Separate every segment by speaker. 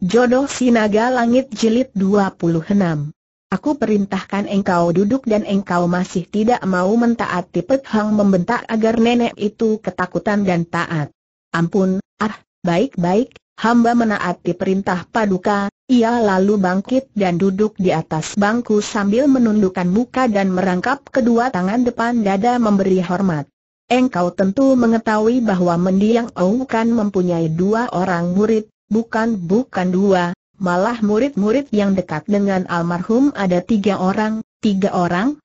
Speaker 1: Jodoh Sinaga Langit Jilid 26 Aku perintahkan engkau duduk dan engkau masih tidak mau mentaati Pet membentak agar nenek itu ketakutan dan taat. Ampun, ah, baik-baik, hamba menaati perintah paduka, ia lalu bangkit dan duduk di atas bangku sambil menundukkan muka dan merangkap kedua tangan depan dada memberi hormat. Engkau tentu mengetahui bahwa mendiang kan mempunyai dua orang murid, bukan-bukan dua, malah murid-murid yang dekat dengan almarhum ada tiga orang, tiga orang?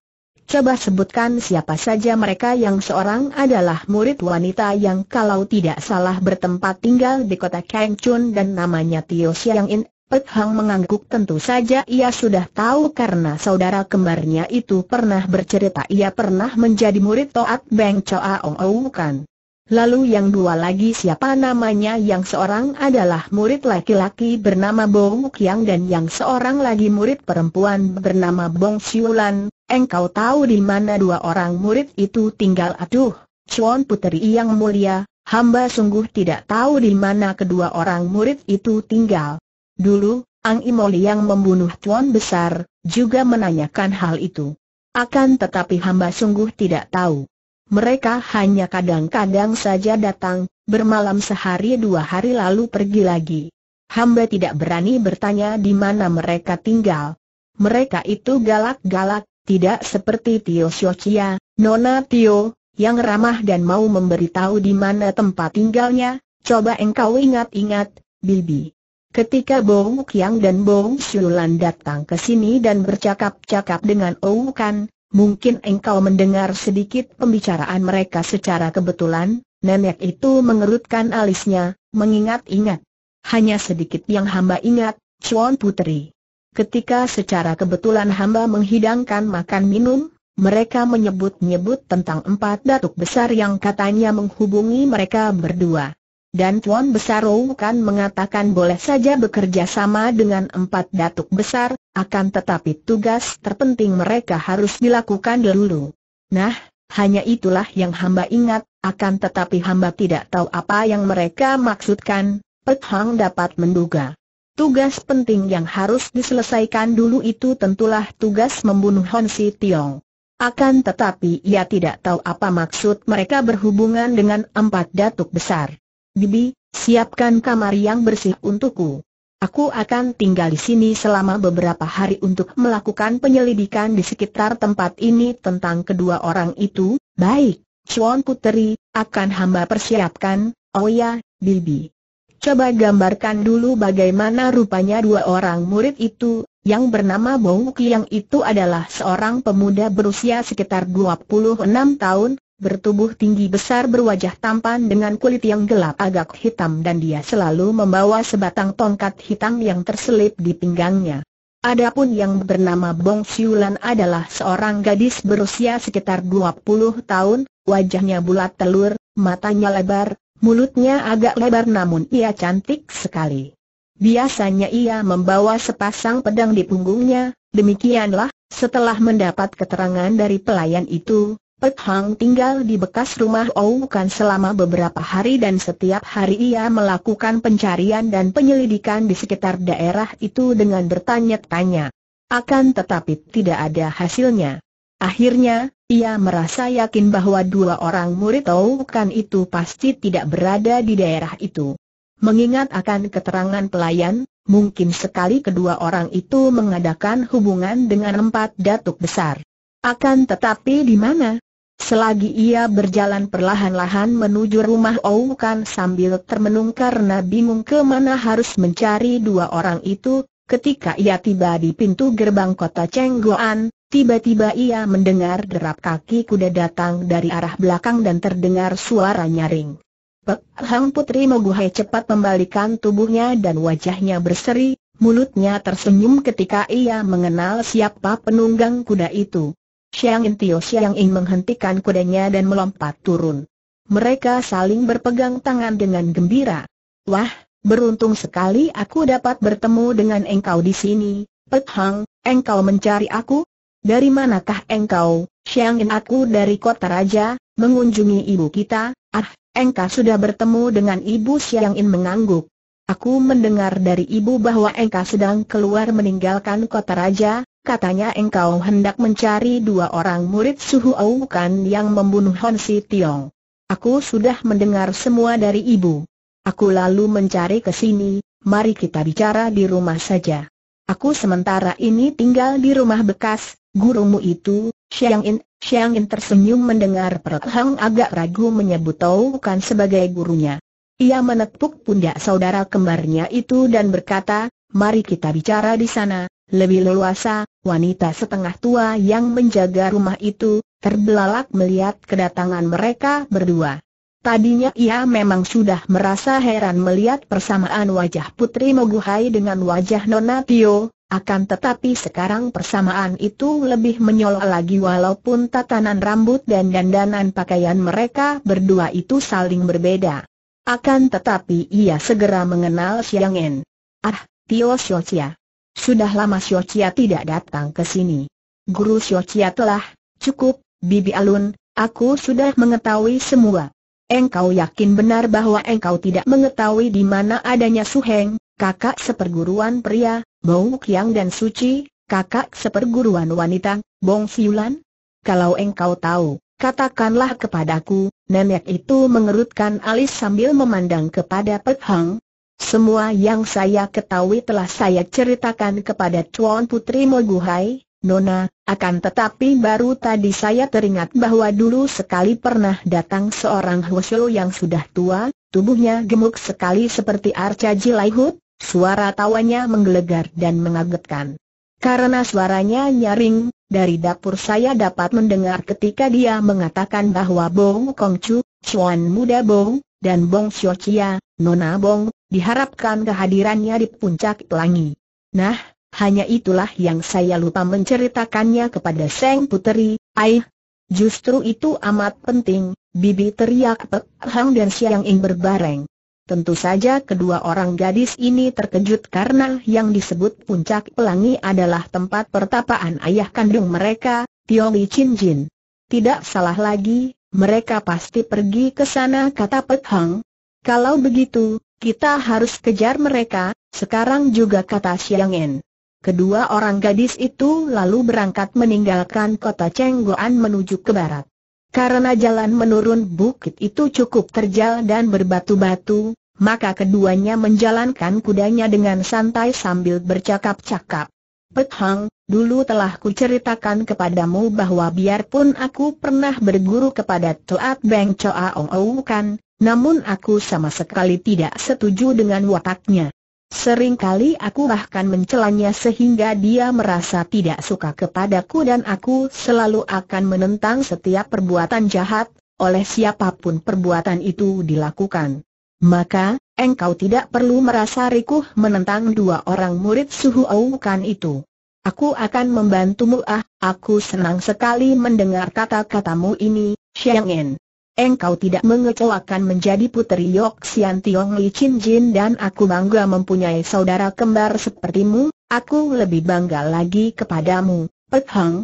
Speaker 1: Coba sebutkan siapa saja mereka yang seorang adalah murid wanita yang kalau tidak salah bertempat tinggal di kota Kangchun dan namanya Tio Xiang In. Pek Hang mengangguk tentu saja ia sudah tahu karena saudara kembarnya itu pernah bercerita ia pernah menjadi murid Toat Beng Choa Ong Ou kan. Lalu yang dua lagi siapa namanya yang seorang adalah murid laki-laki bernama Bong Kiang dan yang seorang lagi murid perempuan bernama Bong Siulan. Engkau tahu di mana dua orang murid itu tinggal Aduh, Chuan Puteri yang mulia, hamba sungguh tidak tahu di mana kedua orang murid itu tinggal. Dulu, Ang Imoli yang membunuh Chuan Besar, juga menanyakan hal itu. Akan tetapi hamba sungguh tidak tahu mereka hanya kadang-kadang saja datang, bermalam sehari dua hari lalu pergi lagi. Hamba tidak berani bertanya di mana mereka tinggal. Mereka itu galak-galak, tidak seperti Tio Siocia, Nona Tio, yang ramah dan mau memberitahu di mana tempat tinggalnya, coba engkau ingat-ingat, Bibi. Ketika Bong Kiang dan Bong Siulan datang ke sini dan bercakap-cakap dengan Ou Kan, Mungkin engkau mendengar sedikit pembicaraan mereka secara kebetulan, nenek itu mengerutkan alisnya, mengingat-ingat. Hanya sedikit yang hamba ingat, Chuan Putri. Ketika secara kebetulan hamba menghidangkan makan minum, mereka menyebut-nyebut tentang empat datuk besar yang katanya menghubungi mereka berdua dan Tuan Besar kan mengatakan boleh saja bekerja sama dengan empat datuk besar, akan tetapi tugas terpenting mereka harus dilakukan dulu. Nah, hanya itulah yang hamba ingat, akan tetapi hamba tidak tahu apa yang mereka maksudkan, Pek Hang dapat menduga. Tugas penting yang harus diselesaikan dulu itu tentulah tugas membunuh Hon Si Tiong. Akan tetapi ia tidak tahu apa maksud mereka berhubungan dengan empat datuk besar. Bibi, siapkan kamar yang bersih untukku. Aku akan tinggal di sini selama beberapa hari untuk melakukan penyelidikan di sekitar tempat ini tentang kedua orang itu. Baik, Chuan Puteri, akan hamba persiapkan. Oh ya, Bibi. Coba gambarkan dulu bagaimana rupanya dua orang murid itu, yang bernama Bong Kiang itu adalah seorang pemuda berusia sekitar 26 tahun, bertubuh tinggi besar berwajah tampan dengan kulit yang gelap agak hitam dan dia selalu membawa sebatang tongkat hitam yang terselip di pinggangnya. Adapun yang bernama Bong Siulan adalah seorang gadis berusia sekitar 20 tahun, wajahnya bulat telur, matanya lebar, mulutnya agak lebar namun ia cantik sekali. Biasanya ia membawa sepasang pedang di punggungnya, demikianlah, setelah mendapat keterangan dari pelayan itu, Pek Hang tinggal di bekas rumah Oukan selama beberapa hari dan setiap hari ia melakukan pencarian dan penyelidikan di sekitar daerah itu dengan bertanya-tanya. Akan tetapi tidak ada hasilnya. Akhirnya, ia merasa yakin bahwa dua orang murid Oukan itu pasti tidak berada di daerah itu. Mengingat akan keterangan pelayan, mungkin sekali kedua orang itu mengadakan hubungan dengan empat datuk besar. Akan tetapi di mana? Selagi ia berjalan perlahan-lahan menuju rumah Ou Kan sambil termenung karena bingung kemana harus mencari dua orang itu, ketika ia tiba di pintu gerbang kota Cenggoan, tiba-tiba ia mendengar derap kaki kuda datang dari arah belakang dan terdengar suara nyaring. Pek Hang Putri Moguhai cepat membalikan tubuhnya dan wajahnya berseri, mulutnya tersenyum ketika ia mengenal siapa penunggang kuda itu. Xiang In Tio Xiang In menghentikan kudanya dan melompat turun. Mereka saling berpegang tangan dengan gembira. Wah, beruntung sekali aku dapat bertemu dengan engkau di sini, Pet Hang, engkau mencari aku? Dari manakah engkau? Xiang In aku dari kota raja, mengunjungi ibu kita, ah, engkau sudah bertemu dengan ibu Xiang In mengangguk. Aku mendengar dari ibu bahwa engkau sedang keluar meninggalkan kota raja, katanya engkau hendak mencari dua orang murid Suhu Aukan yang membunuh Hon Si Tiong. Aku sudah mendengar semua dari ibu. Aku lalu mencari ke sini, mari kita bicara di rumah saja. Aku sementara ini tinggal di rumah bekas, gurumu itu, Xiang In. Xiang In tersenyum mendengar Perut Hang agak ragu menyebut kan sebagai gurunya. Ia menepuk pundak saudara kembarnya itu dan berkata, mari kita bicara di sana, lebih leluasa, wanita setengah tua yang menjaga rumah itu, terbelalak melihat kedatangan mereka berdua. Tadinya ia memang sudah merasa heran melihat persamaan wajah Putri Moguhai dengan wajah Nona Tio, akan tetapi sekarang persamaan itu lebih menyolok lagi walaupun tatanan rambut dan dandanan pakaian mereka berdua itu saling berbeda. Akan tetapi ia segera mengenal Siang En. Ah, Tio Cia. Sudah lama Cia tidak datang ke sini. Guru Cia telah, cukup, Bibi Alun, aku sudah mengetahui semua. Engkau yakin benar bahwa engkau tidak mengetahui di mana adanya Suheng, kakak seperguruan pria, Bong Kiang dan Suci, kakak seperguruan wanita, Bong Siulan? Kalau engkau tahu, Katakanlah kepadaku, nenek itu mengerutkan alis sambil memandang kepada Pek Hang. Semua yang saya ketahui telah saya ceritakan kepada Chuan Putri Moguhai, Nona, akan tetapi baru tadi saya teringat bahwa dulu sekali pernah datang seorang Hwasyo yang sudah tua, tubuhnya gemuk sekali seperti Arca Jilaihut, suara tawanya menggelegar dan mengagetkan. Karena suaranya nyaring, dari dapur saya dapat mendengar ketika dia mengatakan bahwa Bong Kong Chu, Chuan Muda Bong, dan Bong Xiochia, Nona Bong, diharapkan kehadirannya di puncak pelangi. Nah, hanya itulah yang saya lupa menceritakannya kepada Seng Puteri, Aih. Justru itu amat penting, Bibi teriak Pek Hang dan Siang Ing berbareng. Tentu saja kedua orang gadis ini terkejut karena yang disebut puncak pelangi adalah tempat pertapaan ayah kandung mereka, Tiong Li Chin Jin. Tidak salah lagi, mereka pasti pergi ke sana kata Pek Hang. Kalau begitu, kita harus kejar mereka, sekarang juga kata Xiang En. Kedua orang gadis itu lalu berangkat meninggalkan kota Goan menuju ke barat. Karena jalan menurun bukit itu cukup terjal dan berbatu-batu, maka keduanya menjalankan kudanya dengan santai sambil bercakap-cakap. Pet Hang, dulu telah kuceritakan kepadamu bahwa biarpun aku pernah berguru kepada Tuat Beng Choa Ong Ou kan, namun aku sama sekali tidak setuju dengan wataknya. Seringkali aku bahkan mencelanya sehingga dia merasa tidak suka kepadaku dan aku selalu akan menentang setiap perbuatan jahat, oleh siapapun perbuatan itu dilakukan. Maka, engkau tidak perlu merasa rikuh menentang dua orang murid suhu awukan itu. Aku akan membantumu ah, aku senang sekali mendengar kata-katamu ini, Xiang En engkau tidak mengecewakan menjadi puteri Yok Sian Tiong Li Chin Jin dan aku bangga mempunyai saudara kembar sepertimu, aku lebih bangga lagi kepadamu, Pek Hang.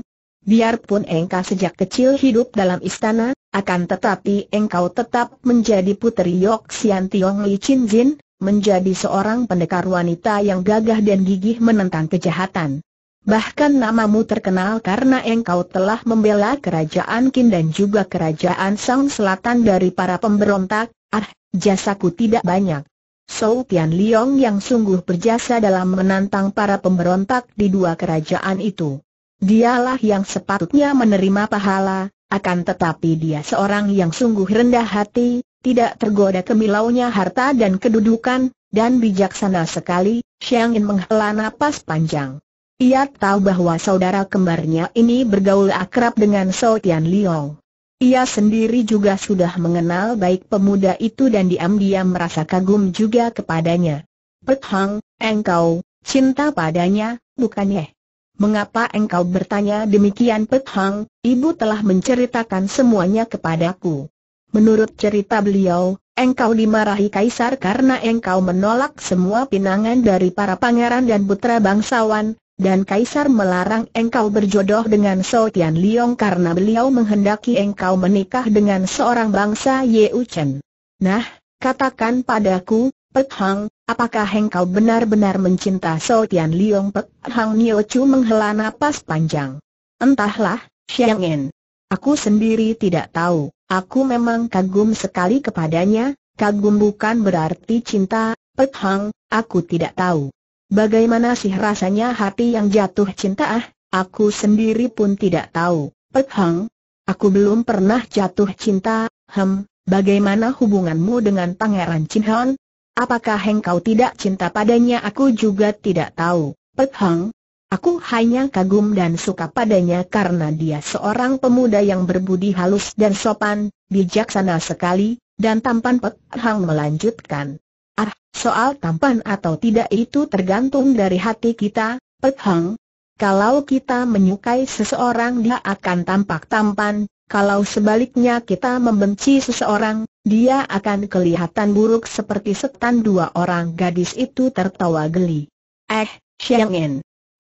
Speaker 1: Biarpun engkau sejak kecil hidup dalam istana, akan tetapi engkau tetap menjadi puteri Yok Sian Tiong Li Chin Jin, menjadi seorang pendekar wanita yang gagah dan gigih menentang kejahatan. Bahkan namamu terkenal karena engkau telah membela kerajaan Qin dan juga kerajaan Sang Selatan dari para pemberontak, ah, jasaku tidak banyak. Sou Tian Liong yang sungguh berjasa dalam menantang para pemberontak di dua kerajaan itu. Dialah yang sepatutnya menerima pahala, akan tetapi dia seorang yang sungguh rendah hati, tidak tergoda kemilaunya harta dan kedudukan, dan bijaksana sekali, Yin menghela napas panjang. Ia tahu bahwa saudara kembarnya ini bergaul akrab dengan Sao Tian Liong. Ia sendiri juga sudah mengenal baik pemuda itu dan diam-diam merasa kagum juga kepadanya. Pek Hang, engkau, cinta padanya, bukannya? Mengapa engkau bertanya demikian Pek Hang, ibu telah menceritakan semuanya kepadaku. Menurut cerita beliau, engkau dimarahi kaisar karena engkau menolak semua pinangan dari para pangeran dan putra bangsawan, dan Kaisar melarang engkau berjodoh dengan So Tian Liong karena beliau menghendaki engkau menikah dengan seorang bangsa Ye Chen. Nah, katakan padaku, Pek Hang, apakah engkau benar-benar mencinta So Tian Liong Pek Hang Nio Chu menghela napas panjang. Entahlah, Xiang En. Aku sendiri tidak tahu, aku memang kagum sekali kepadanya, kagum bukan berarti cinta, Pek Hang, aku tidak tahu. Bagaimana sih rasanya hati yang jatuh cinta ah? Aku sendiri pun tidak tahu. Pek Hang, aku belum pernah jatuh cinta. Hem, bagaimana hubunganmu dengan Pangeran Chin Han? Apakah engkau tidak cinta padanya? Aku juga tidak tahu. Pek Hang, aku hanya kagum dan suka padanya karena dia seorang pemuda yang berbudi halus dan sopan, bijaksana sekali, dan tampan Pek Hang melanjutkan. Ah, soal tampan atau tidak itu tergantung dari hati kita, Pek Hang. Kalau kita menyukai seseorang dia akan tampak tampan, kalau sebaliknya kita membenci seseorang, dia akan kelihatan buruk seperti setan dua orang gadis itu tertawa geli. Eh, Xiang En.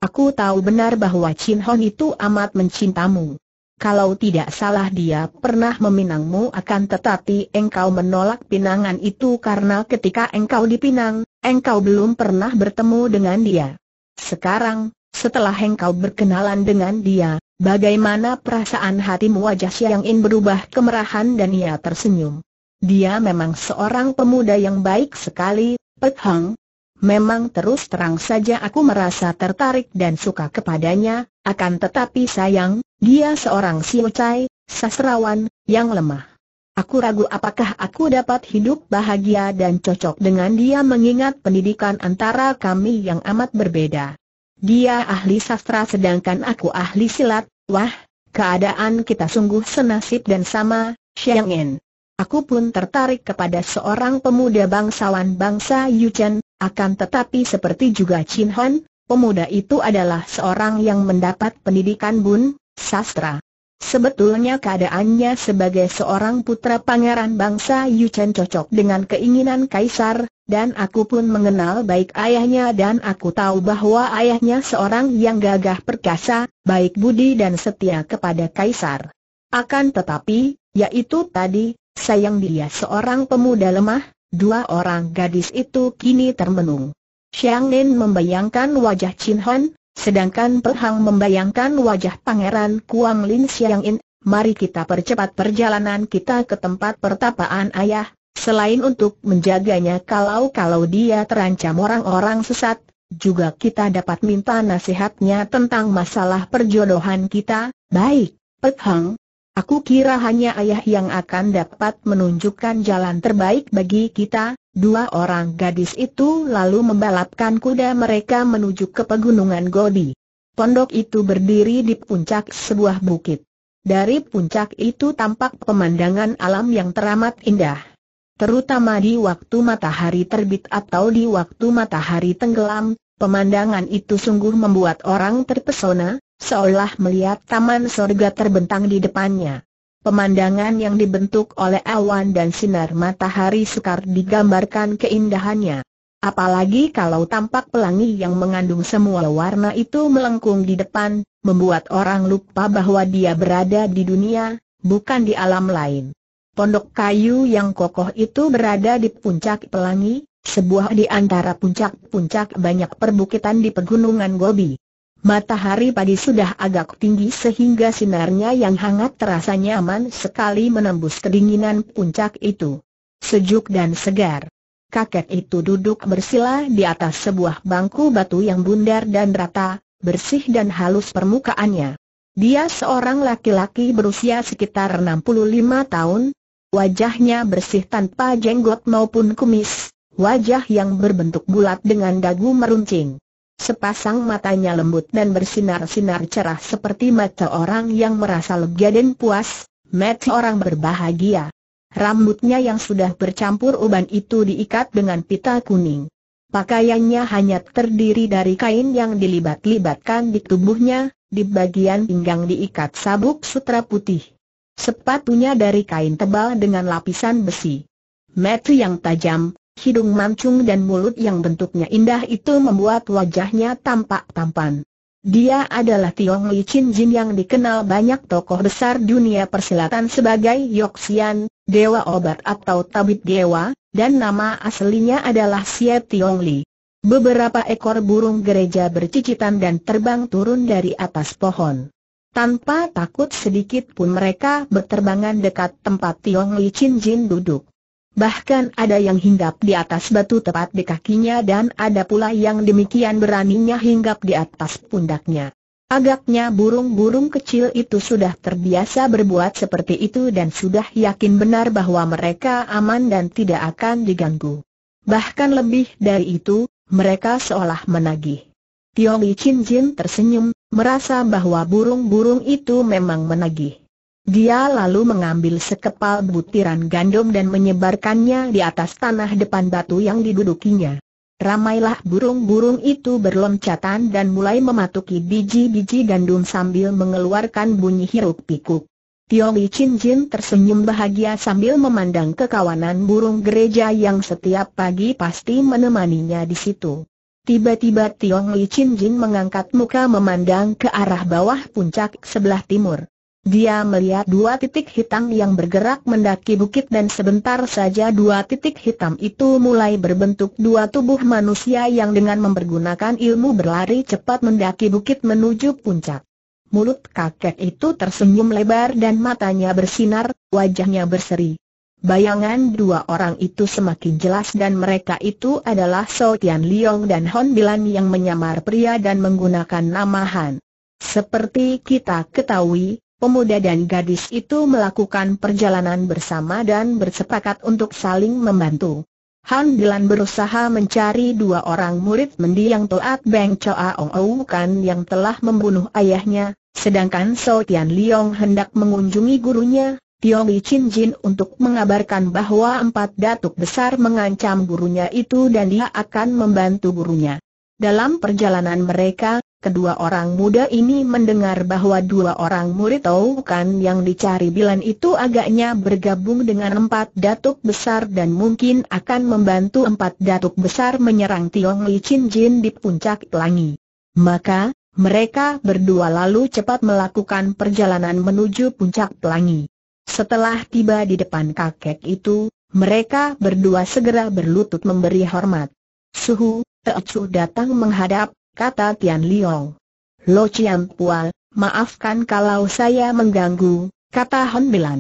Speaker 1: Aku tahu benar bahwa Chin Hon itu amat mencintamu. Kalau tidak salah dia pernah meminangmu akan tetapi engkau menolak pinangan itu karena ketika engkau dipinang, engkau belum pernah bertemu dengan dia. Sekarang, setelah engkau berkenalan dengan dia, bagaimana perasaan hatimu wajah Siang In berubah kemerahan dan ia tersenyum. Dia memang seorang pemuda yang baik sekali, Pek Hang. Memang terus terang saja aku merasa tertarik dan suka kepadanya, akan tetapi sayang, dia seorang siucai, sastrawan, yang lemah. Aku ragu apakah aku dapat hidup bahagia dan cocok dengan dia mengingat pendidikan antara kami yang amat berbeda. Dia ahli sastra sedangkan aku ahli silat, wah, keadaan kita sungguh senasib dan sama, Xiang En. Aku pun tertarik kepada seorang pemuda bangsawan bangsa Yuchen, akan tetapi seperti juga Chin Hon, pemuda itu adalah seorang yang mendapat pendidikan bun, sastra. Sebetulnya keadaannya sebagai seorang putra pangeran bangsa Yuchen cocok dengan keinginan kaisar, dan aku pun mengenal baik ayahnya dan aku tahu bahwa ayahnya seorang yang gagah perkasa, baik budi dan setia kepada kaisar. Akan tetapi, yaitu tadi, sayang dia seorang pemuda lemah, dua orang gadis itu kini termenung. Xiang Nen membayangkan wajah Chin Hon, Sedangkan Perhang membayangkan wajah Pangeran Kuang Lin Siang In, mari kita percepat perjalanan kita ke tempat pertapaan ayah, selain untuk menjaganya kalau-kalau dia terancam orang-orang sesat, juga kita dapat minta nasihatnya tentang masalah perjodohan kita, baik, Perhang Aku kira hanya ayah yang akan dapat menunjukkan jalan terbaik bagi kita. Dua orang gadis itu lalu membalapkan kuda mereka menuju ke pegunungan Gobi. Pondok itu berdiri di puncak sebuah bukit. Dari puncak itu tampak pemandangan alam yang teramat indah. Terutama di waktu matahari terbit atau di waktu matahari tenggelam, pemandangan itu sungguh membuat orang terpesona, seolah melihat taman sorga terbentang di depannya. Pemandangan yang dibentuk oleh awan dan sinar matahari sukar digambarkan keindahannya. Apalagi kalau tampak pelangi yang mengandung semua warna itu melengkung di depan, membuat orang lupa bahwa dia berada di dunia, bukan di alam lain. Pondok kayu yang kokoh itu berada di puncak pelangi, sebuah di antara puncak-puncak banyak perbukitan di pegunungan Gobi. Matahari pagi sudah agak tinggi sehingga sinarnya yang hangat terasa nyaman sekali menembus kedinginan puncak itu. Sejuk dan segar. Kakek itu duduk bersila di atas sebuah bangku batu yang bundar dan rata, bersih dan halus permukaannya. Dia seorang laki-laki berusia sekitar 65 tahun, wajahnya bersih tanpa jenggot maupun kumis, wajah yang berbentuk bulat dengan dagu meruncing. Sepasang matanya lembut dan bersinar-sinar cerah seperti mata orang yang merasa lega dan puas, mata orang berbahagia. Rambutnya yang sudah bercampur uban itu diikat dengan pita kuning. Pakaiannya hanya terdiri dari kain yang dilibat-libatkan di tubuhnya, di bagian pinggang diikat sabuk sutra putih. Sepatunya dari kain tebal dengan lapisan besi. Mata yang tajam, Hidung mancung dan mulut yang bentuknya indah itu membuat wajahnya tampak tampan. Dia adalah Tiong Li Chin Jin yang dikenal banyak tokoh besar dunia persilatan sebagai Yoxian, Dewa Obat atau Tabib Dewa, dan nama aslinya adalah Xie Tiong Li. Beberapa ekor burung gereja bercicitan dan terbang turun dari atas pohon. Tanpa takut sedikit pun mereka berterbangan dekat tempat Tiong Li Chin Jin duduk. Bahkan ada yang hinggap di atas batu tepat di kakinya dan ada pula yang demikian beraninya hinggap di atas pundaknya. Agaknya burung-burung kecil itu sudah terbiasa berbuat seperti itu dan sudah yakin benar bahwa mereka aman dan tidak akan diganggu. Bahkan lebih dari itu, mereka seolah menagih. Tiong Li Chin Jin tersenyum, merasa bahwa burung-burung itu memang menagih. Dia lalu mengambil sekepal butiran gandum dan menyebarkannya di atas tanah depan batu yang didudukinya. Ramailah burung-burung itu berloncatan dan mulai mematuki biji-biji gandum sambil mengeluarkan bunyi hiruk pikuk. Tiong Li Chin Jin tersenyum bahagia sambil memandang kekawanan burung gereja yang setiap pagi pasti menemaninya di situ. Tiba-tiba Tiong Li Chin Jin mengangkat muka memandang ke arah bawah puncak sebelah timur. Dia melihat dua titik hitam yang bergerak mendaki bukit dan sebentar saja dua titik hitam itu mulai berbentuk dua tubuh manusia yang dengan mempergunakan ilmu berlari cepat mendaki bukit menuju puncak. Mulut kakek itu tersenyum lebar dan matanya bersinar, wajahnya berseri. Bayangan dua orang itu semakin jelas dan mereka itu adalah So Tian Liong dan Hon Bilan yang menyamar pria dan menggunakan nama Han. Seperti kita ketahui, pemuda dan gadis itu melakukan perjalanan bersama dan bersepakat untuk saling membantu. Han Dilan berusaha mencari dua orang murid mendiang Toat Beng Choa Ong Ou Kan yang telah membunuh ayahnya, sedangkan So Tian Liong hendak mengunjungi gurunya, Tiong Li Chin Jin untuk mengabarkan bahwa empat datuk besar mengancam gurunya itu dan dia akan membantu gurunya. Dalam perjalanan mereka, Kedua orang muda ini mendengar bahwa dua orang murid tahu kan yang dicari Bilan itu agaknya bergabung dengan empat datuk besar dan mungkin akan membantu empat datuk besar menyerang Tiong Li Chin Jin di puncak pelangi. Maka, mereka berdua lalu cepat melakukan perjalanan menuju puncak pelangi. Setelah tiba di depan kakek itu, mereka berdua segera berlutut memberi hormat. Suhu, Teocu datang menghadap, kata Tian Liong. Lo Chiam Pua, maafkan kalau saya mengganggu, kata Han Bilan.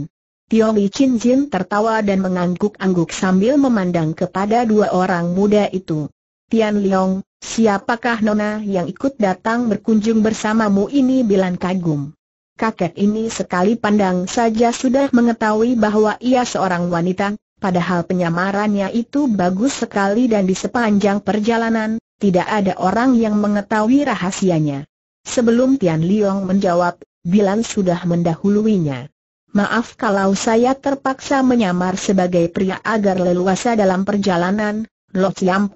Speaker 1: Tiong Li Chin Jin tertawa dan mengangguk-angguk sambil memandang kepada dua orang muda itu. Tian Liong, siapakah Nona yang ikut datang berkunjung bersamamu ini Bilan kagum. Kakek ini sekali pandang saja sudah mengetahui bahwa ia seorang wanita, padahal penyamarannya itu bagus sekali dan di sepanjang perjalanan, tidak ada orang yang mengetahui rahasianya. Sebelum Tian Liong menjawab, Bilan sudah mendahuluinya. Maaf kalau saya terpaksa menyamar sebagai pria agar leluasa dalam perjalanan, Lo Chiam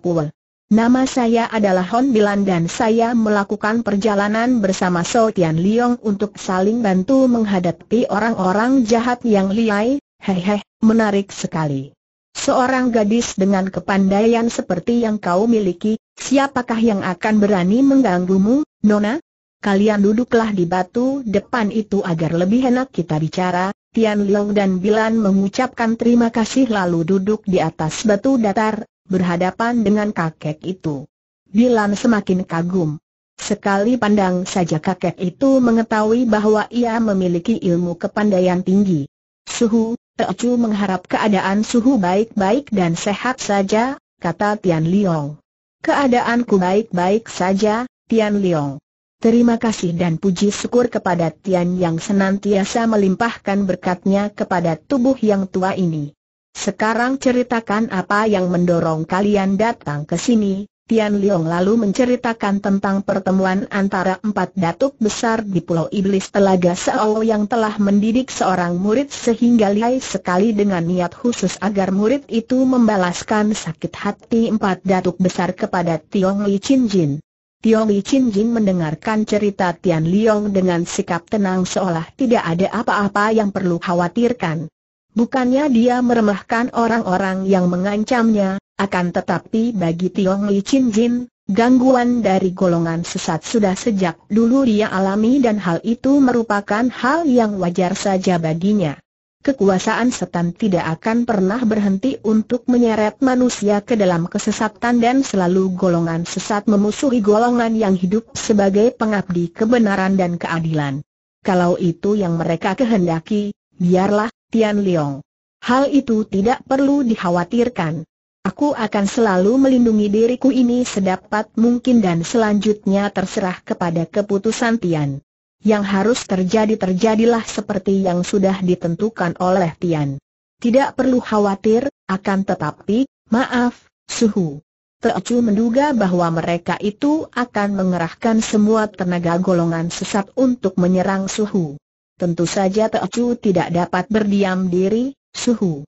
Speaker 1: Nama saya adalah Hon Bilan dan saya melakukan perjalanan bersama So Tian Liong untuk saling bantu menghadapi orang-orang jahat yang liai, hehe, menarik sekali. Seorang gadis dengan kepandaian seperti yang kau miliki, Siapakah yang akan berani mengganggumu, Nona? Kalian duduklah di batu depan itu agar lebih enak kita bicara. Tian Liang dan Bilan mengucapkan terima kasih lalu duduk di atas batu datar, berhadapan dengan kakek itu. Bilan semakin kagum. Sekali pandang saja kakek itu mengetahui bahwa ia memiliki ilmu kepandaian tinggi. Suhu, Teocu mengharap keadaan Suhu baik-baik dan sehat saja, kata Tian Liang. Keadaanku baik-baik saja, Tian Liong. Terima kasih dan puji syukur kepada Tian yang senantiasa melimpahkan berkatnya kepada tubuh yang tua ini. Sekarang ceritakan apa yang mendorong kalian datang ke sini, Tian Liong lalu menceritakan tentang pertemuan antara empat datuk besar di Pulau Iblis Telaga Seow yang telah mendidik seorang murid sehingga lihai sekali dengan niat khusus agar murid itu membalaskan sakit hati empat datuk besar kepada Tiong Li Chin Jin. Tiong Li Chin Jin mendengarkan cerita Tian Liong dengan sikap tenang seolah tidak ada apa-apa yang perlu khawatirkan. Bukannya dia meremehkan orang-orang yang mengancamnya, akan tetapi bagi Tiong Li Chin Jin, Gangguan dari golongan sesat sudah sejak dulu dia alami dan hal itu merupakan hal yang wajar saja baginya. Kekuasaan setan tidak akan pernah berhenti untuk menyeret manusia ke dalam kesesatan dan selalu golongan sesat memusuhi golongan yang hidup sebagai pengabdi kebenaran dan keadilan. Kalau itu yang mereka kehendaki, biarlah Tian Leong. Hal itu tidak perlu dikhawatirkan. Aku akan selalu melindungi diriku ini sedapat mungkin dan selanjutnya terserah kepada keputusan Tian. Yang harus terjadi terjadilah seperti yang sudah ditentukan oleh Tian. Tidak perlu khawatir, akan tetapi, maaf, suhu. Teocu menduga bahwa mereka itu akan mengerahkan semua tenaga golongan sesat untuk menyerang Suhu. Tentu saja Teocu tidak dapat berdiam diri, Suhu.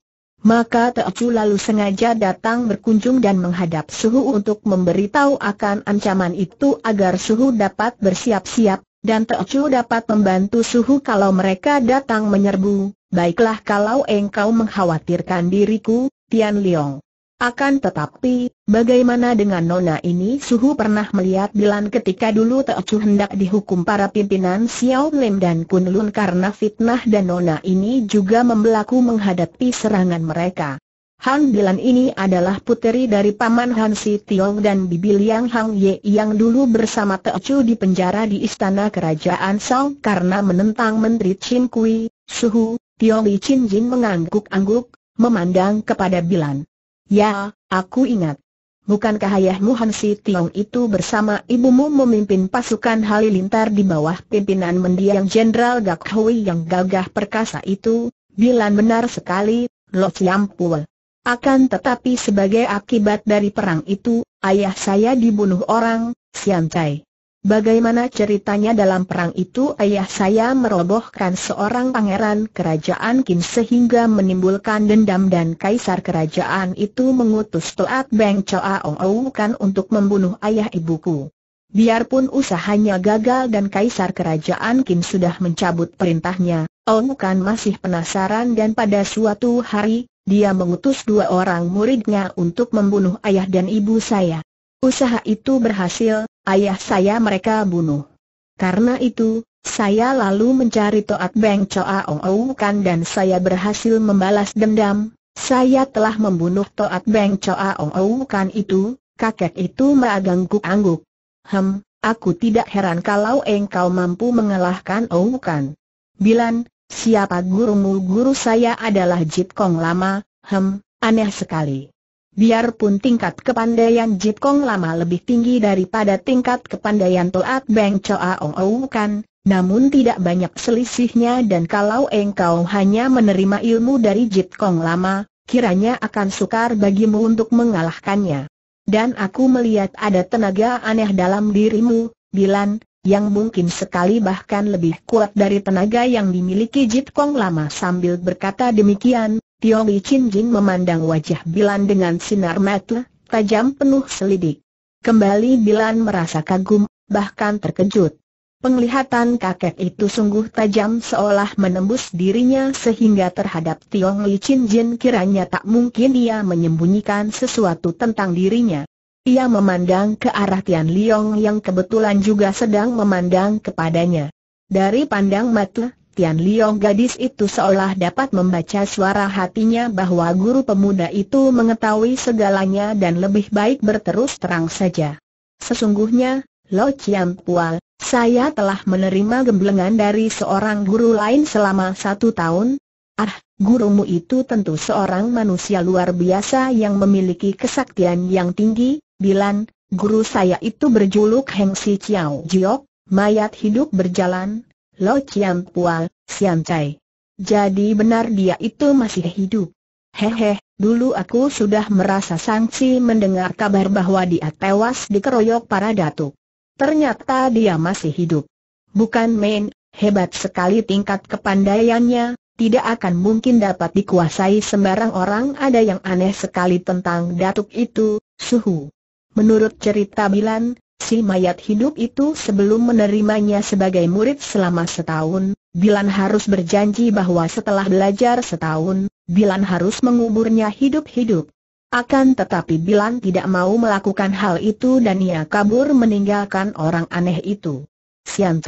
Speaker 1: Maka Teocu lalu sengaja datang berkunjung dan menghadap Suhu untuk memberitahu akan ancaman itu agar Suhu dapat bersiap-siap, dan Teocu dapat membantu Suhu kalau mereka datang menyerbu. Baiklah kalau engkau mengkhawatirkan diriku, Tian Liong. Akan tetapi, bagaimana dengan nona ini? Suhu pernah melihat Bilan ketika dulu Teocu hendak dihukum para pimpinan Xiao Lim dan Kun Lun karena fitnah dan nona ini juga membelaku menghadapi serangan mereka. Han Bilan ini adalah puteri dari paman Han Si Tiong dan bibi Liang Hang Ye yang dulu bersama Teocu di penjara di istana kerajaan Song karena menentang Menteri Chin Kui, Suhu, Tiong Li Chin Jin mengangguk-angguk, memandang kepada Bilan. Ya, aku ingat. Bukankah ayahmu Hansi Tiong itu bersama ibumu memimpin pasukan halilintar di bawah pimpinan mendiang Jenderal Gak Hui yang gagah perkasa itu? Bilan benar sekali, Lo Siam Pul. Akan tetapi sebagai akibat dari perang itu, ayah saya dibunuh orang, Siam Chai. Bagaimana ceritanya dalam perang itu ayah saya merobohkan seorang pangeran kerajaan Kim sehingga menimbulkan dendam dan kaisar kerajaan itu mengutus Toat Beng Choa Ong kan untuk membunuh ayah ibuku. Biarpun usahanya gagal dan kaisar kerajaan Kim sudah mencabut perintahnya, Ong Kan masih penasaran dan pada suatu hari, dia mengutus dua orang muridnya untuk membunuh ayah dan ibu saya. Usaha itu berhasil, ayah saya mereka bunuh. Karena itu, saya lalu mencari Toat Beng Choa Ong Kan dan saya berhasil membalas dendam. Saya telah membunuh Toat Beng Choa Ong Kan itu, kakek itu meragangguk-angguk. Hem, aku tidak heran kalau engkau mampu mengalahkan Ong Kan. Bilan, siapa gurumu? Guru saya adalah Jit Kong Lama, hem, aneh sekali. Biarpun tingkat kepandaian Jip Kong lama lebih tinggi daripada tingkat kepandaian Toat Beng Choa Ong Ou kan, namun tidak banyak selisihnya dan kalau engkau hanya menerima ilmu dari Jip Kong lama, kiranya akan sukar bagimu untuk mengalahkannya. Dan aku melihat ada tenaga aneh dalam dirimu, Bilan, yang mungkin sekali bahkan lebih kuat dari tenaga yang dimiliki Jip Kong lama sambil berkata demikian, Tiong Li Chin Jin memandang wajah Bilan dengan sinar mata, tajam penuh selidik. Kembali Bilan merasa kagum, bahkan terkejut. Penglihatan kakek itu sungguh tajam seolah menembus dirinya sehingga terhadap Tiong Li Chin Jin kiranya tak mungkin ia menyembunyikan sesuatu tentang dirinya. Ia memandang ke arah Tian Liong yang kebetulan juga sedang memandang kepadanya. Dari pandang mata, Tian Liong gadis itu seolah dapat membaca suara hatinya bahwa guru pemuda itu mengetahui segalanya dan lebih baik berterus terang saja. Sesungguhnya, Lo Chiam Pual, saya telah menerima gemblengan dari seorang guru lain selama satu tahun. Ah, gurumu itu tentu seorang manusia luar biasa yang memiliki kesaktian yang tinggi, Bilan, guru saya itu berjuluk Heng Si Chiao Jiok, mayat hidup berjalan, Lo Chiam Pual, Siam Chai. Jadi benar dia itu masih hidup. Hehe, dulu aku sudah merasa sangsi mendengar kabar bahwa dia tewas dikeroyok para datuk. Ternyata dia masih hidup. Bukan main, hebat sekali tingkat kepandaiannya, tidak akan mungkin dapat dikuasai sembarang orang ada yang aneh sekali tentang datuk itu, suhu. Menurut cerita Bilan, Si mayat hidup itu sebelum menerimanya sebagai murid selama setahun, Bilan harus berjanji bahwa setelah belajar setahun, Bilan harus menguburnya hidup-hidup. Akan tetapi Bilan tidak mau melakukan hal itu dan ia kabur meninggalkan orang aneh itu. Sian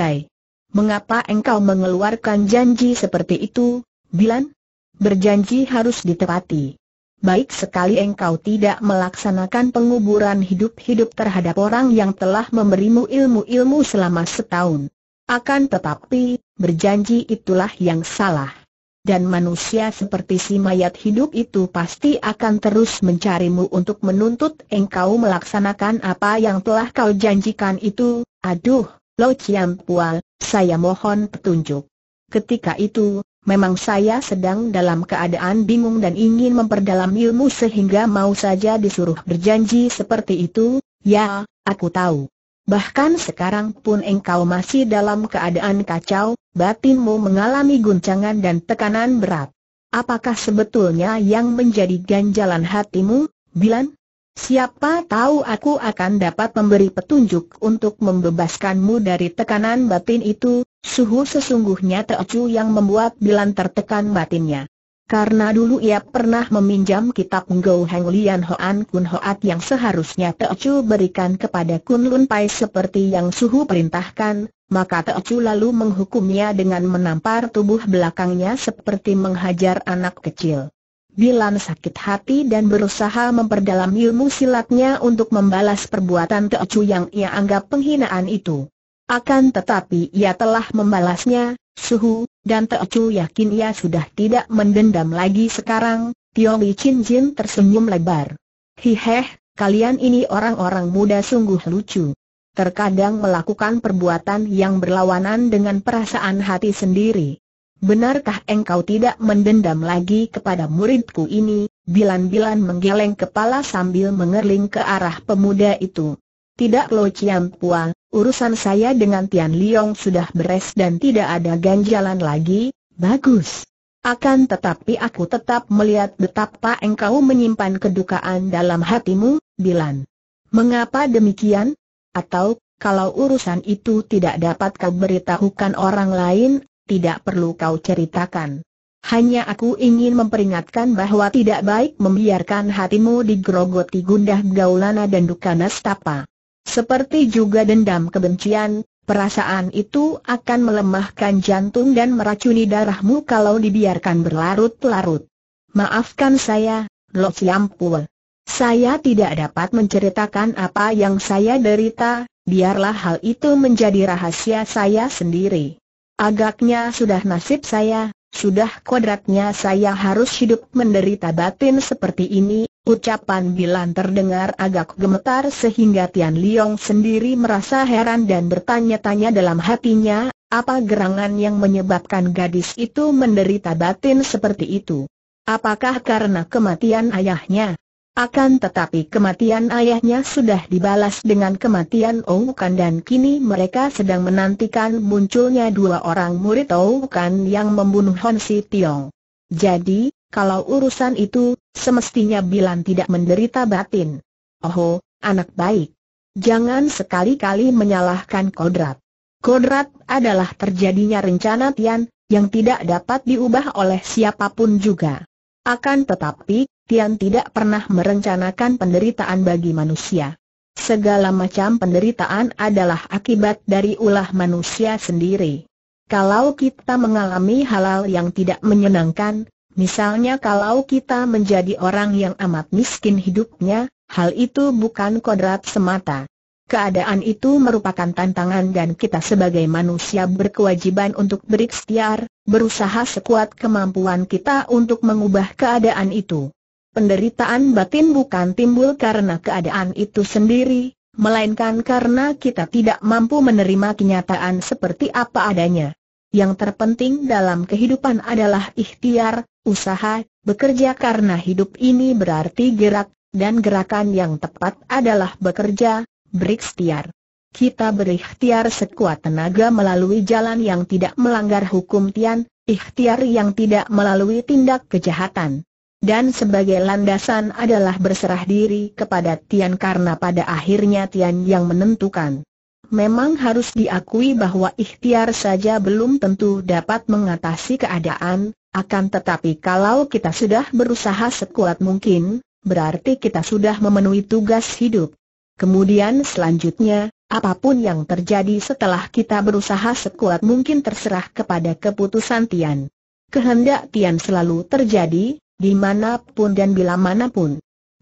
Speaker 1: mengapa engkau mengeluarkan janji seperti itu, Bilan? Berjanji harus ditepati baik sekali engkau tidak melaksanakan penguburan hidup-hidup terhadap orang yang telah memberimu ilmu-ilmu selama setahun. Akan tetapi, berjanji itulah yang salah. Dan manusia seperti si mayat hidup itu pasti akan terus mencarimu untuk menuntut engkau melaksanakan apa yang telah kau janjikan itu. Aduh, Lo Chiam Pua, saya mohon petunjuk. Ketika itu, memang saya sedang dalam keadaan bingung dan ingin memperdalam ilmu sehingga mau saja disuruh berjanji seperti itu, ya, aku tahu. Bahkan sekarang pun engkau masih dalam keadaan kacau, batinmu mengalami guncangan dan tekanan berat. Apakah sebetulnya yang menjadi ganjalan hatimu, Bilan? Siapa tahu aku akan dapat memberi petunjuk untuk membebaskanmu dari tekanan batin itu, suhu sesungguhnya Teocu yang membuat Bilan tertekan batinnya. Karena dulu ia pernah meminjam kitab Ngou Heng Lian Hoan Kun Hoat yang seharusnya Teocu berikan kepada Kun Lun Pai seperti yang Suhu perintahkan, maka Teocu lalu menghukumnya dengan menampar tubuh belakangnya seperti menghajar anak kecil bilang sakit hati dan berusaha memperdalam ilmu silatnya untuk membalas perbuatan Teocu yang ia anggap penghinaan itu. Akan tetapi ia telah membalasnya, Suhu, dan Teocu yakin ia sudah tidak mendendam lagi sekarang, Tiong Li Chin Jin tersenyum lebar. Hiheh, kalian ini orang-orang muda sungguh lucu. Terkadang melakukan perbuatan yang berlawanan dengan perasaan hati sendiri. Benarkah engkau tidak mendendam lagi kepada muridku ini? Bilan-bilan menggeleng kepala sambil mengerling ke arah pemuda itu. Tidak Lo Ciam Pua, urusan saya dengan Tian Liong sudah beres dan tidak ada ganjalan lagi, bagus. Akan tetapi aku tetap melihat betapa engkau menyimpan kedukaan dalam hatimu, Bilan. Mengapa demikian? Atau, kalau urusan itu tidak dapat kau beritahukan orang lain, tidak perlu kau ceritakan. Hanya aku ingin memperingatkan bahwa tidak baik membiarkan hatimu digerogoti gundah gaulana dan dukana stapa. Seperti juga dendam kebencian, perasaan itu akan melemahkan jantung dan meracuni darahmu kalau dibiarkan berlarut-larut. Maafkan saya, Lo Siampul. Saya tidak dapat menceritakan apa yang saya derita, biarlah hal itu menjadi rahasia saya sendiri. Agaknya sudah nasib saya, sudah kodratnya saya harus hidup menderita batin seperti ini, ucapan Bilan terdengar agak gemetar sehingga Tian Liong sendiri merasa heran dan bertanya-tanya dalam hatinya, apa gerangan yang menyebabkan gadis itu menderita batin seperti itu? Apakah karena kematian ayahnya? Akan tetapi kematian ayahnya sudah dibalas dengan kematian Oukan dan kini mereka sedang menantikan munculnya dua orang murid Oukan yang membunuh Hon Si Tiong. Jadi, kalau urusan itu, semestinya Bilan tidak menderita batin. Oho, anak baik. Jangan sekali-kali menyalahkan kodrat. Kodrat adalah terjadinya rencana Tian, yang tidak dapat diubah oleh siapapun juga. Akan tetapi, Tian tidak pernah merencanakan penderitaan bagi manusia. Segala macam penderitaan adalah akibat dari ulah manusia sendiri. Kalau kita mengalami halal yang tidak menyenangkan, misalnya kalau kita menjadi orang yang amat miskin hidupnya, hal itu bukan kodrat semata. Keadaan itu merupakan tantangan dan kita sebagai manusia berkewajiban untuk berikhtiar, berusaha sekuat kemampuan kita untuk mengubah keadaan itu. Penderitaan batin bukan timbul karena keadaan itu sendiri, melainkan karena kita tidak mampu menerima kenyataan seperti apa adanya. Yang terpenting dalam kehidupan adalah ikhtiar, usaha, bekerja karena hidup ini berarti gerak, dan gerakan yang tepat adalah bekerja, berikhtiar. Kita berikhtiar sekuat tenaga melalui jalan yang tidak melanggar hukum Tian, ikhtiar yang tidak melalui tindak kejahatan dan sebagai landasan adalah berserah diri kepada Tian karena pada akhirnya Tian yang menentukan. Memang harus diakui bahwa ikhtiar saja belum tentu dapat mengatasi keadaan, akan tetapi kalau kita sudah berusaha sekuat mungkin, berarti kita sudah memenuhi tugas hidup. Kemudian selanjutnya, apapun yang terjadi setelah kita berusaha sekuat mungkin terserah kepada keputusan Tian. Kehendak Tian selalu terjadi, dimanapun dan bila manapun.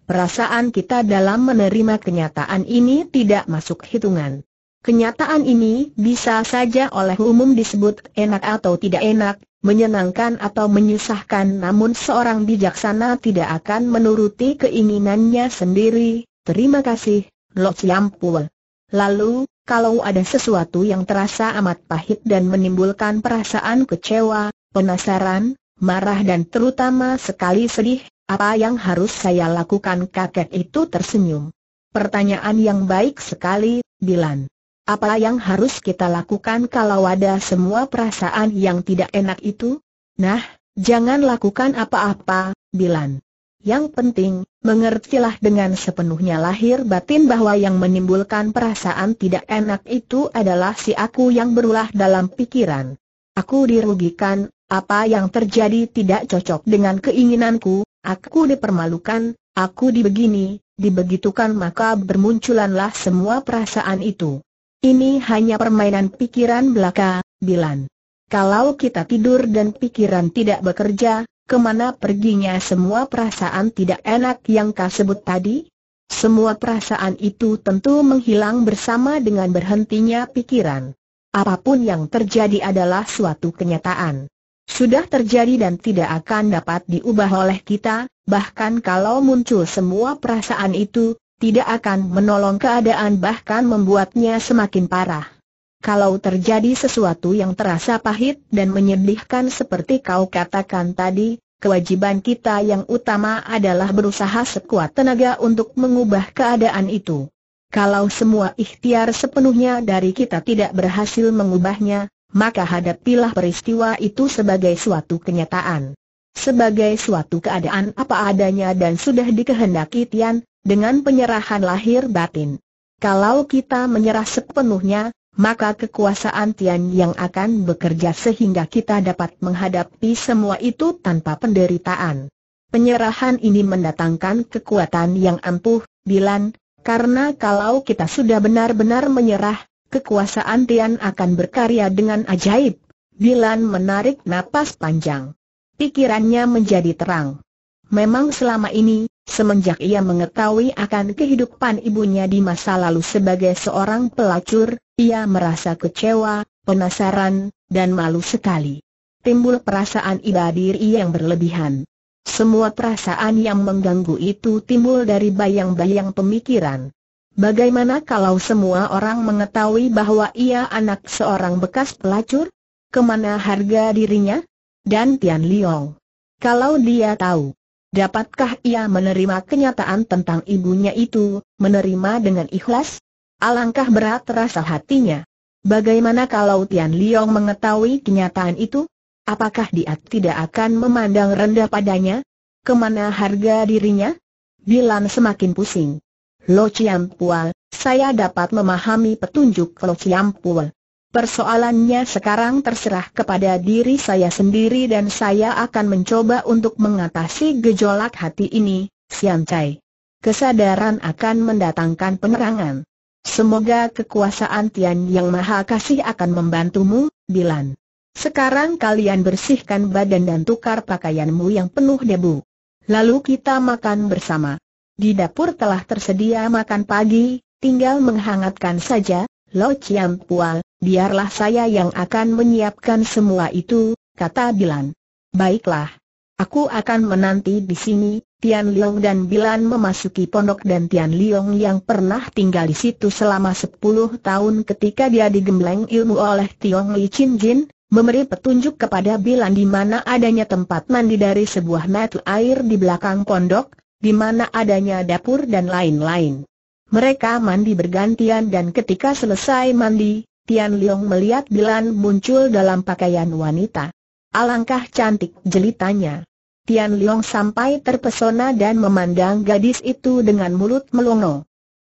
Speaker 1: Perasaan kita dalam menerima kenyataan ini tidak masuk hitungan. Kenyataan ini bisa saja oleh umum disebut enak atau tidak enak, menyenangkan atau menyusahkan namun seorang bijaksana tidak akan menuruti keinginannya sendiri. Terima kasih, Lo Chiampul. Lalu, kalau ada sesuatu yang terasa amat pahit dan menimbulkan perasaan kecewa, penasaran, marah dan terutama sekali sedih, apa yang harus saya lakukan kakek itu tersenyum. Pertanyaan yang baik sekali, Dilan. Apa yang harus kita lakukan kalau ada semua perasaan yang tidak enak itu? Nah, jangan lakukan apa-apa, Dilan. Yang penting, mengertilah dengan sepenuhnya lahir batin bahwa yang menimbulkan perasaan tidak enak itu adalah si aku yang berulah dalam pikiran. Aku dirugikan, apa yang terjadi tidak cocok dengan keinginanku, aku dipermalukan, aku dibegini, dibegitukan maka bermunculanlah semua perasaan itu. Ini hanya permainan pikiran belaka, Bilan. Kalau kita tidur dan pikiran tidak bekerja, kemana perginya semua perasaan tidak enak yang kau sebut tadi? Semua perasaan itu tentu menghilang bersama dengan berhentinya pikiran. Apapun yang terjadi adalah suatu kenyataan. Sudah terjadi dan tidak akan dapat diubah oleh kita, bahkan kalau muncul semua perasaan itu, tidak akan menolong keadaan bahkan membuatnya semakin parah. Kalau terjadi sesuatu yang terasa pahit dan menyedihkan seperti kau katakan tadi, kewajiban kita yang utama adalah berusaha sekuat tenaga untuk mengubah keadaan itu. Kalau semua ikhtiar sepenuhnya dari kita tidak berhasil mengubahnya, maka hadapilah peristiwa itu sebagai suatu kenyataan. Sebagai suatu keadaan apa adanya dan sudah dikehendaki Tian, dengan penyerahan lahir batin. Kalau kita menyerah sepenuhnya, maka kekuasaan Tian yang akan bekerja sehingga kita dapat menghadapi semua itu tanpa penderitaan. Penyerahan ini mendatangkan kekuatan yang ampuh, bilan, karena kalau kita sudah benar-benar menyerah, kekuasaan Tian akan berkarya dengan ajaib. Dilan menarik napas panjang. Pikirannya menjadi terang. Memang selama ini, semenjak ia mengetahui akan kehidupan ibunya di masa lalu sebagai seorang pelacur, ia merasa kecewa, penasaran, dan malu sekali. Timbul perasaan iba diri yang berlebihan. Semua perasaan yang mengganggu itu timbul dari bayang-bayang pemikiran. Bagaimana kalau semua orang mengetahui bahwa ia anak seorang bekas pelacur? Kemana harga dirinya? Dan Tian Liong. Kalau dia tahu, dapatkah ia menerima kenyataan tentang ibunya itu, menerima dengan ikhlas? Alangkah berat rasa hatinya. Bagaimana kalau Tian Liong mengetahui kenyataan itu? Apakah dia tidak akan memandang rendah padanya? Kemana harga dirinya? Bilan semakin pusing. Lo Chiam Pual, saya dapat memahami petunjuk Lo Chiam Pual. Persoalannya sekarang terserah kepada diri saya sendiri dan saya akan mencoba untuk mengatasi gejolak hati ini, Sian Chai. Kesadaran akan mendatangkan penerangan. Semoga kekuasaan Tian Yang Maha Kasih akan membantumu, Bilan. Sekarang kalian bersihkan badan dan tukar pakaianmu yang penuh debu. Lalu kita makan bersama. Di dapur telah tersedia makan pagi, tinggal menghangatkan saja, Lo Chiam Pual, biarlah saya yang akan menyiapkan semua itu, kata Bilan. Baiklah. Aku akan menanti di sini, Tian Liong dan Bilan memasuki pondok dan Tian Liong yang pernah tinggal di situ selama 10 tahun ketika dia digembleng ilmu oleh Tiong Li Chin Jin, memberi petunjuk kepada Bilan di mana adanya tempat mandi dari sebuah mata air di belakang pondok, di mana adanya dapur dan lain-lain. Mereka mandi bergantian dan ketika selesai mandi, Tian Liang melihat Bilan muncul dalam pakaian wanita. Alangkah cantik jelitanya. Tian Liang sampai terpesona dan memandang gadis itu dengan mulut melongo.